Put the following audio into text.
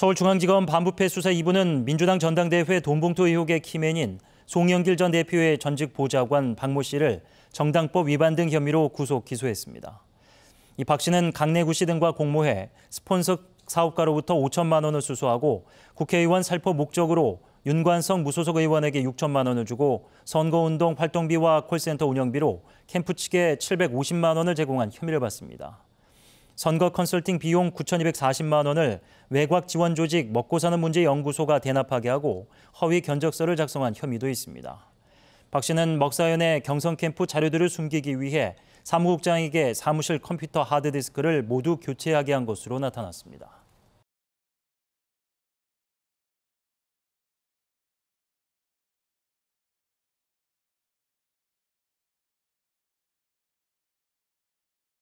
서울중앙지검 반부패 수사 2부는 민주당 전당대회 돈봉투 의혹의 키맨인 송영길 전 대표의 전직 보좌관 박모 씨를 정당법 위반 등 혐의로 구속 기소했습니다. 이 박 씨는 강내구 씨 등과 공모해 스폰서 사업가로부터 5천만 원을 수수하고 국회의원 살포 목적으로 윤관성 무소속 의원에게 6천만 원을 주고 선거운동 활동비와 콜센터 운영비로 캠프 측에 750만 원을 제공한 혐의를 받습니다. 선거 컨설팅 비용 9,240만 원을 외곽 지원 조직 먹고 사는 문제 연구소가 대납하게 하고 허위 견적서를 작성한 혐의도 있습니다. 박 씨는 먹사연의 경성 캠프 자료들을 숨기기 위해 사무국장에게 사무실 컴퓨터 하드디스크를 모두 교체하게 한 것으로 나타났습니다.